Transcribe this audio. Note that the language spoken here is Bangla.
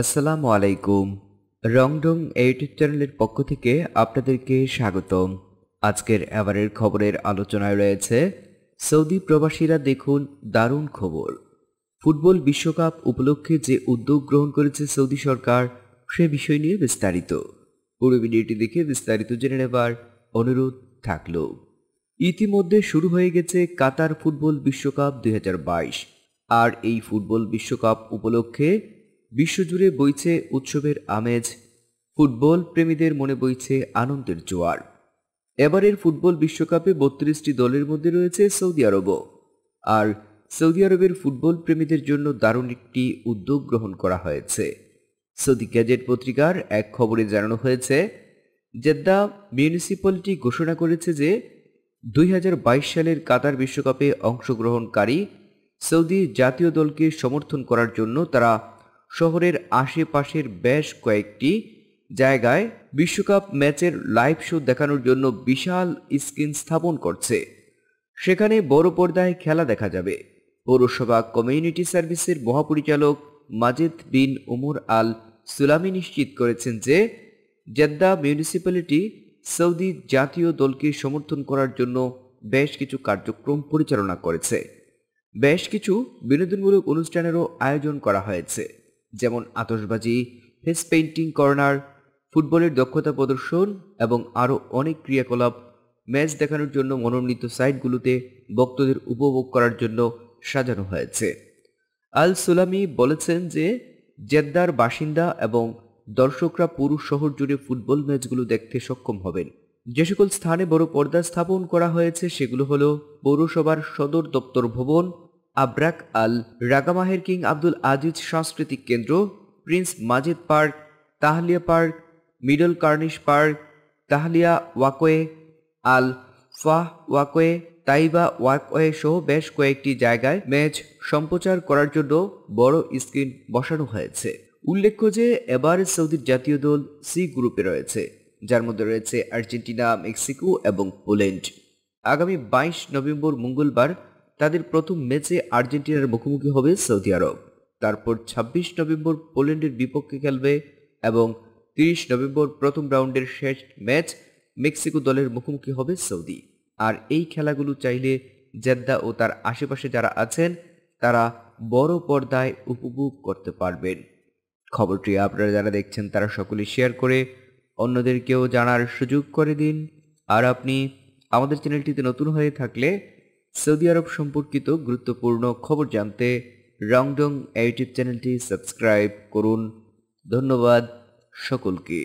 আসসালামু আলাইকুম রংডং ইউটিউব চ্যানেলের পক্ষ থেকে আপনাদেরকে স্বাগতম আজকের এবারের খবরের আলোচনায় রয়েছে সৌদি প্রবাসীরা দেখুন দারুণ খবর ফুটবল বিশ্বকাপ উপলক্ষে যে উদ্যোগ গ্রহণ করেছে সৌদি সরকার সে বিষয় নিয়ে বিস্তারিত পুরো ভিডিওটি দেখে বিস্তারিত জেনে নেবার অনুরোধ থাকল ইতিমধ্যে শুরু হয়ে গেছে কাতার ফুটবল বিশ্বকাপ দুই আর এই ফুটবল বিশ্বকাপ উপলক্ষে বিশ্বজুড়ে বইছে উৎসবের আমেজ ফুটবল প্রেমীদের মনে বইছে আনন্দের জোয়ার এবারের ফুটবল বিশ্বকাপে বত্রিশটি দলের মধ্যে রয়েছে সৌদি আরবও আর সৌদি আরবের ফুটবল প্রেমীদের জন্য দারুণ একটি উদ্যোগ গ্রহণ করা হয়েছে সৌদি গ্যাজেট পত্রিকার এক খবরে জানানো হয়েছে জেদ্দা মিউনিসিপ্যালিটি ঘোষণা করেছে যে দুই সালের কাতার বিশ্বকাপে অংশগ্রহণকারী সৌদি জাতীয় দলকে সমর্থন করার জন্য তারা শহরের আশেপাশের বেশ কয়েকটি জায়গায় বিশ্বকাপ ম্যাচের লাইভ শো দেখানোর জন্য বিশাল স্ক্রিন স্থাপন করছে সেখানে বড় পর্দায় খেলা দেখা যাবে পৌরসভা কমিউনিটি সার্ভিসের মহাপরিচালক মাজেদ বিন ওমর আল সুলামি নিশ্চিত করেছেন যে জেদ্দা মিউনিসিপ্যালিটি সৌদি জাতীয় দলকে সমর্থন করার জন্য বেশ কিছু কার্যক্রম পরিচালনা করেছে বেশ কিছু বিনোদনমূলক অনুষ্ঠানেরও আয়োজন করা হয়েছে যেমন আতসবাজি ফেস পেইন্টিং কর্নার ফুটবলের দক্ষতা প্রদর্শন এবং আরও অনেক ক্রিয়াকলাপ ম্যাচ দেখানোর জন্য মনোনীত সাইটগুলোতে ভক্তদের উপভোগ করার জন্য সাজানো হয়েছে আল সুলামি বলেছেন যে জেদ্দার বাসিন্দা এবং দর্শকরা পুরুষ শহর জুড়ে ফুটবল ম্যাচগুলো দেখতে সক্ষম হবেন যে সকল স্থানে বড় পর্দা স্থাপন করা হয়েছে সেগুলো হলো পৌরসভার সদর দপ্তর ভবন আব্রাক আল রাগামাহের কিং আব্দুল আজিজ সাংস্কৃতিক কেন্দ্র prince Majid park Tahlia park middle corniche park Tahlia walkway আল ফাহ ওয়াকোয়ে তাইবা ওয়াকওয়ে সহ বেশ কয়েকটি জায়গায় ম্যাচ সম্প্রচার করার জন্য বড় স্ক্রিন বসানো হয়েছে উল্লেখ্য যে এবার সৌদির জাতীয় দল সি গ্রুপে রয়েছে যার মধ্যে রয়েছে আর্জেন্টিনা মেক্সিকো এবং পোল্যান্ড আগামী বাইশ নভেম্বর মঙ্গলবার তাদের প্রথম ম্যাচে আর্জেন্টিনার মুখোমুখি হবে সৌদি আরব তারপর ২৬ নভেম্বর পোল্যান্ডের বিপক্ষে খেলবে এবং ৩০ নভেম্বর প্রথম রাউন্ডের শেষ ম্যাচ মেক্সিকো দলের মুখোমুখি হবে সৌদি আর এই খেলাগুলো চাইলে জেদ্দা ও তার আশেপাশে যারা আছেন তারা বড় পর্দায় উপভোগ করতে পারবেন খবরটি আপনারা যারা দেখছেন তারা সকলে শেয়ার করে অন্যদেরকেও জানার সুযোগ করে দিন আর আপনি আমাদের চ্যানেলটিতে নতুন হয়ে থাকলে সৌদি আরব সম্পর্কিত গুরুত্বপূর্ণ খবর জানতে রংডং ইউটিউব চ্যানেলটি সাবস্ক্রাইব করুন ধন্যবাদ সকলকে